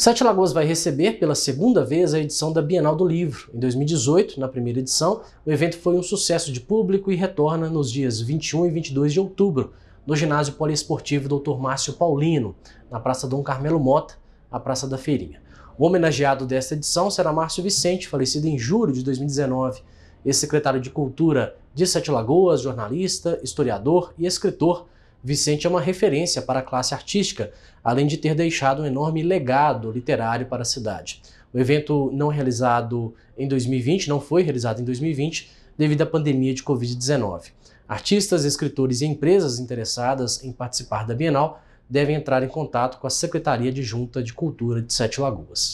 Sete Lagoas vai receber pela segunda vez a edição da Bienal do Livro. Em 2018, na primeira edição, o evento foi um sucesso de público e retorna nos dias 21 e 22 de outubro, no ginásio poliesportivo Dr. Márcio Paulino, na Praça Dom Carmelo Mota, a Praça da Feirinha. O homenageado desta edição será Márcio Vicente, falecido em julho de 2019, ex-secretário de Cultura de Sete Lagoas, jornalista, historiador e escritor Vicente é uma referência para a classe artística, além de ter deixado um enorme legado literário para a cidade. O evento não realizado em 2020, não foi realizado em 2020, devido à pandemia de Covid-19. Artistas, escritores e empresas interessadas em participar da Bienal devem entrar em contato com a Secretaria de Junta de Cultura de Sete Lagoas.